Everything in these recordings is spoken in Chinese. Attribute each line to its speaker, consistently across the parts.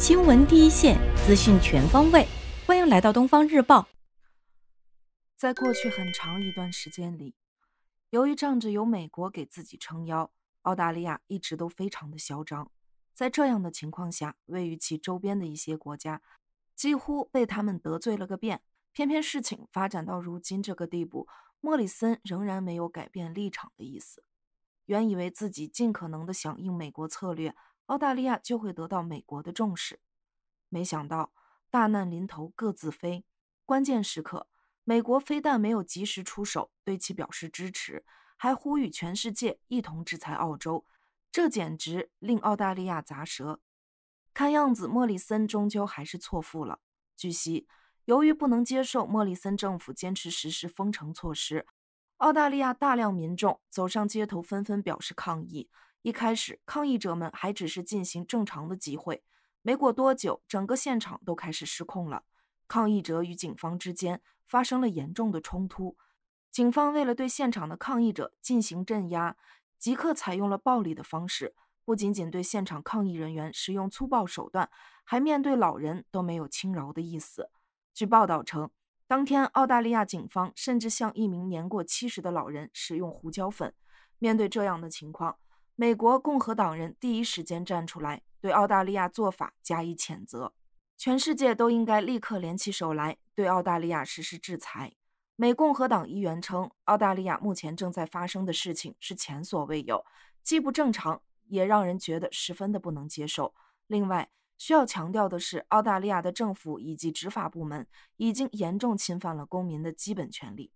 Speaker 1: 新闻第一线，资讯全方位，欢迎来到东方日报。在过去很长一段时间里，由于仗着有美国给自己撑腰，澳大利亚一直都非常的嚣张。在这样的情况下，位于其周边的一些国家几乎被他们得罪了个遍。偏偏事情发展到如今这个地步，莫里森仍然没有改变立场的意思。原以为自己尽可能的响应美国策略。澳大利亚就会得到美国的重视，没想到大难临头各自飞。关键时刻，美国非但没有及时出手对其表示支持，还呼吁全世界一同制裁澳洲，这简直令澳大利亚砸舌。看样子，莫里森终究还是错付了。据悉，由于不能接受莫里森政府坚持实施封城措施，澳大利亚大量民众走上街头，纷纷表示抗议。一开始，抗议者们还只是进行正常的集会，没过多久，整个现场都开始失控了。抗议者与警方之间发生了严重的冲突，警方为了对现场的抗议者进行镇压，即刻采用了暴力的方式，不仅仅对现场抗议人员使用粗暴手段，还面对老人都没有轻饶的意思。据报道称，当天澳大利亚警方甚至向一名年过七十的老人使用胡椒粉。面对这样的情况，美国共和党人第一时间站出来，对澳大利亚做法加以谴责。全世界都应该立刻联起手来，对澳大利亚实施制裁。美共和党议员称，澳大利亚目前正在发生的事情是前所未有，既不正常，也让人觉得十分的不能接受。另外，需要强调的是，澳大利亚的政府以及执法部门已经严重侵犯了公民的基本权利。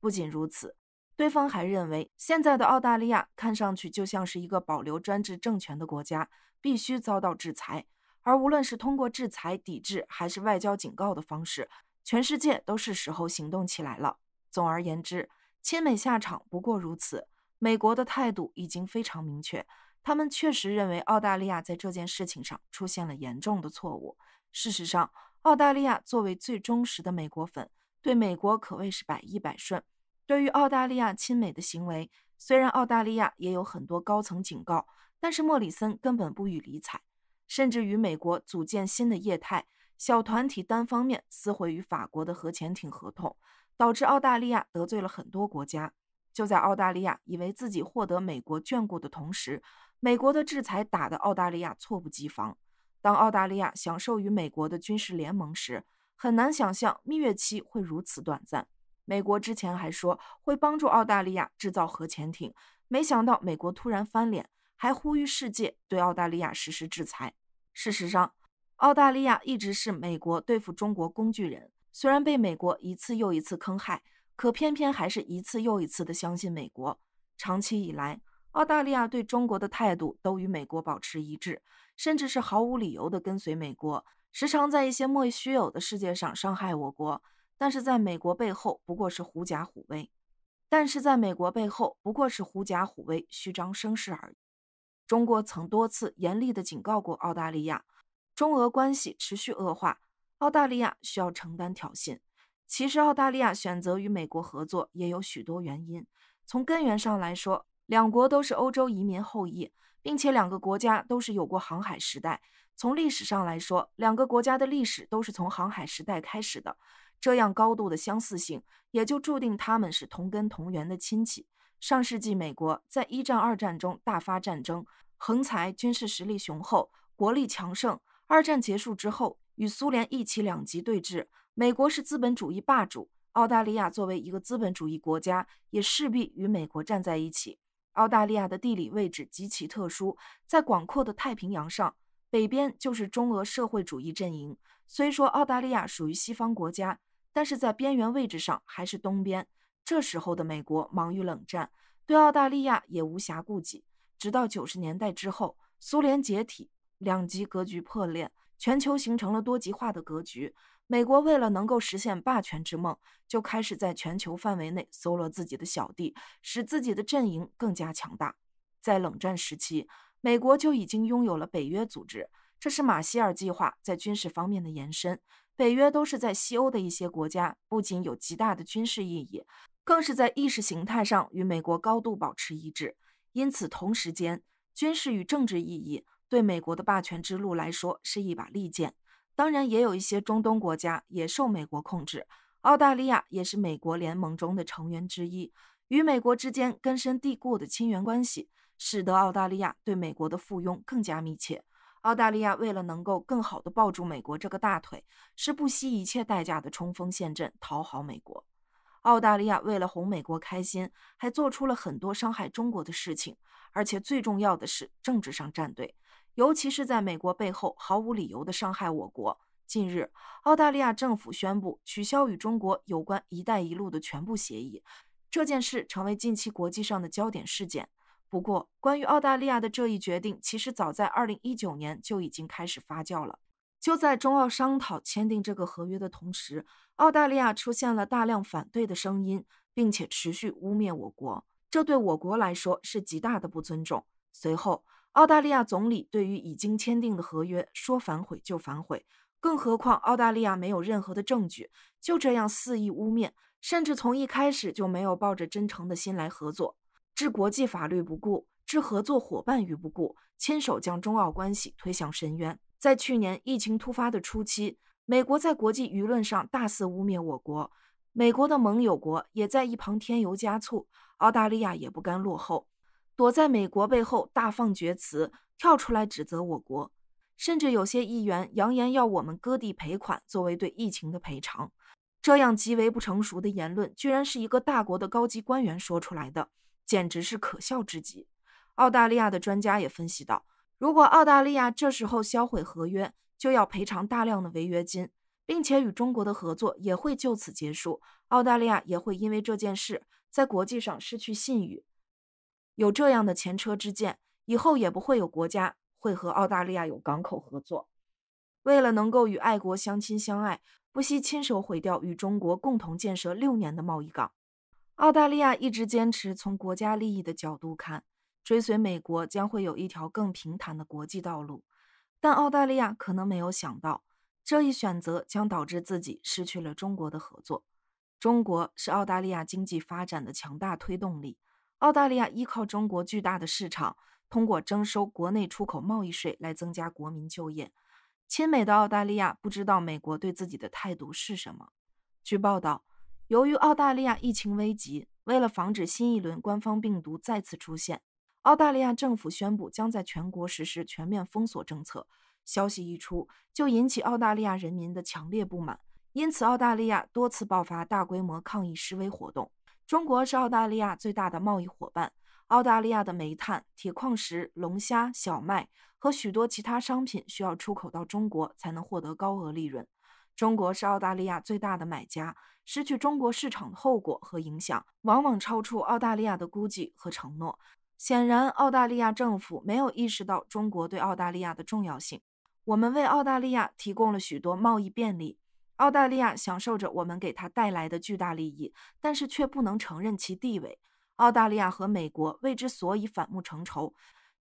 Speaker 1: 不仅如此。对方还认为，现在的澳大利亚看上去就像是一个保留专制政权的国家，必须遭到制裁。而无论是通过制裁、抵制，还是外交警告的方式，全世界都是时候行动起来了。总而言之，亲美下场不过如此。美国的态度已经非常明确，他们确实认为澳大利亚在这件事情上出现了严重的错误。事实上，澳大利亚作为最忠实的美国粉，对美国可谓是百依百顺。对于澳大利亚亲美的行为，虽然澳大利亚也有很多高层警告，但是莫里森根本不予理睬，甚至与美国组建新的业态小团体，单方面撕毁与法国的核潜艇合同，导致澳大利亚得罪了很多国家。就在澳大利亚以为自己获得美国眷顾的同时，美国的制裁打得澳大利亚措不及防。当澳大利亚享受与美国的军事联盟时，很难想象蜜月期会如此短暂。美国之前还说会帮助澳大利亚制造核潜艇，没想到美国突然翻脸，还呼吁世界对澳大利亚实施制裁。事实上，澳大利亚一直是美国对付中国工具人，虽然被美国一次又一次坑害，可偏偏还是一次又一次的相信美国。长期以来，澳大利亚对中国的态度都与美国保持一致，甚至是毫无理由的跟随美国，时常在一些莫须有的世界上伤害我国。但是在美国背后不过是狐假虎威，但是在美国背后不过是狐假虎威、虚张声势而已。中国曾多次严厉地警告过澳大利亚。中俄关系持续恶化，澳大利亚需要承担挑衅。其实，澳大利亚选择与美国合作也有许多原因。从根源上来说，两国都是欧洲移民后裔，并且两个国家都是有过航海时代。从历史上来说，两个国家的历史都是从航海时代开始的。这样高度的相似性，也就注定他们是同根同源的亲戚。上世纪，美国在一战、二战中大发战争横财，军事实力雄厚，国力强盛。二战结束之后，与苏联一起两极对峙，美国是资本主义霸主。澳大利亚作为一个资本主义国家，也势必与美国站在一起。澳大利亚的地理位置极其特殊，在广阔的太平洋上，北边就是中俄社会主义阵营。虽说澳大利亚属于西方国家，但是在边缘位置上，还是东边。这时候的美国忙于冷战，对澳大利亚也无暇顾及。直到九十年代之后，苏联解体，两极格局破裂，全球形成了多极化的格局。美国为了能够实现霸权之梦，就开始在全球范围内搜罗自己的小弟，使自己的阵营更加强大。在冷战时期，美国就已经拥有了北约组织，这是马歇尔计划在军事方面的延伸。北约都是在西欧的一些国家，不仅有极大的军事意义，更是在意识形态上与美国高度保持一致。因此，同时间，军事与政治意义对美国的霸权之路来说是一把利剑。当然，也有一些中东国家也受美国控制。澳大利亚也是美国联盟中的成员之一，与美国之间根深蒂固的亲缘关系，使得澳大利亚对美国的附庸更加密切。澳大利亚为了能够更好的抱住美国这个大腿，是不惜一切代价的冲锋陷阵讨好美国。澳大利亚为了哄美国开心，还做出了很多伤害中国的事情，而且最重要的是政治上站队，尤其是在美国背后毫无理由的伤害我国。近日，澳大利亚政府宣布取消与中国有关“一带一路”的全部协议，这件事成为近期国际上的焦点事件。不过，关于澳大利亚的这一决定，其实早在二零一九年就已经开始发酵了。就在中澳商讨签订这个合约的同时，澳大利亚出现了大量反对的声音，并且持续污蔑我国，这对我国来说是极大的不尊重。随后，澳大利亚总理对于已经签订的合约说反悔就反悔，更何况澳大利亚没有任何的证据，就这样肆意污蔑，甚至从一开始就没有抱着真诚的心来合作。置国际法律不顾，置合作伙伴于不顾，亲手将中澳关系推向深渊。在去年疫情突发的初期，美国在国际舆论上大肆污蔑我国，美国的盟友国也在一旁添油加醋，澳大利亚也不甘落后，躲在美国背后大放厥词，跳出来指责我国，甚至有些议员扬言要我们割地赔款作为对疫情的赔偿。这样极为不成熟的言论，居然是一个大国的高级官员说出来的。简直是可笑之极。澳大利亚的专家也分析到，如果澳大利亚这时候销毁合约，就要赔偿大量的违约金，并且与中国的合作也会就此结束。澳大利亚也会因为这件事在国际上失去信誉。有这样的前车之鉴，以后也不会有国家会和澳大利亚有港口合作。为了能够与爱国相亲相爱，不惜亲手毁掉与中国共同建设六年的贸易港。澳大利亚一直坚持从国家利益的角度看，追随美国将会有一条更平坦的国际道路，但澳大利亚可能没有想到，这一选择将导致自己失去了中国的合作。中国是澳大利亚经济发展的强大推动力，澳大利亚依靠中国巨大的市场，通过征收国内出口贸易税来增加国民就业。亲美的澳大利亚不知道美国对自己的态度是什么。据报道。由于澳大利亚疫情危急，为了防止新一轮官方病毒再次出现，澳大利亚政府宣布将在全国实施全面封锁政策。消息一出，就引起澳大利亚人民的强烈不满，因此澳大利亚多次爆发大规模抗议示威活动。中国是澳大利亚最大的贸易伙伴，澳大利亚的煤炭、铁矿石、龙虾、小麦和许多其他商品需要出口到中国才能获得高额利润。中国是澳大利亚最大的买家，失去中国市场的后果和影响往往超出澳大利亚的估计和承诺。显然，澳大利亚政府没有意识到中国对澳大利亚的重要性。我们为澳大利亚提供了许多贸易便利，澳大利亚享受着我们给它带来的巨大利益，但是却不能承认其地位。澳大利亚和美国为之所以反目成仇，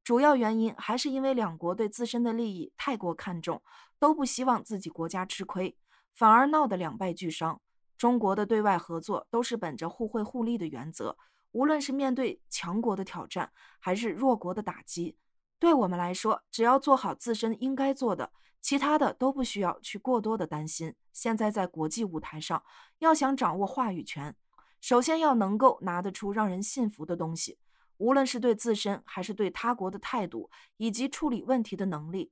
Speaker 1: 主要原因还是因为两国对自身的利益太过看重，都不希望自己国家吃亏。反而闹得两败俱伤。中国的对外合作都是本着互惠互利的原则，无论是面对强国的挑战，还是弱国的打击，对我们来说，只要做好自身应该做的，其他的都不需要去过多的担心。现在在国际舞台上，要想掌握话语权，首先要能够拿得出让人信服的东西，无论是对自身还是对他国的态度，以及处理问题的能力。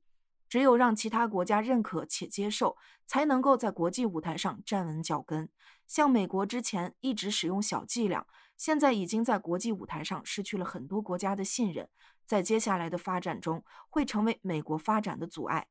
Speaker 1: 只有让其他国家认可且接受，才能够在国际舞台上站稳脚跟。像美国之前一直使用小伎俩，现在已经在国际舞台上失去了很多国家的信任，在接下来的发展中会成为美国发展的阻碍。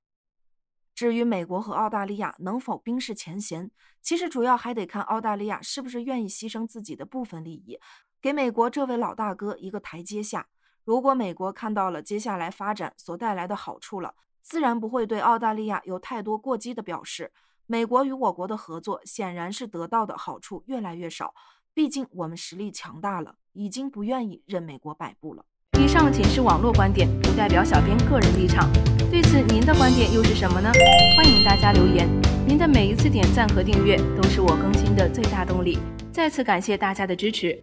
Speaker 1: 至于美国和澳大利亚能否冰释前嫌，其实主要还得看澳大利亚是不是愿意牺牲自己的部分利益，给美国这位老大哥一个台阶下。如果美国看到了接下来发展所带来的好处了，自然不会对澳大利亚有太多过激的表示。美国与我国的合作显然是得到的好处越来越少，毕竟我们实力强大了，已经不愿意任美国摆布了。以上仅是网络观点，不代表小编个人立场。对此，您的观点又是什么呢？欢迎大家留言。您的每一次点赞和订阅都是我更新的最大动力。再次感谢大家的支持。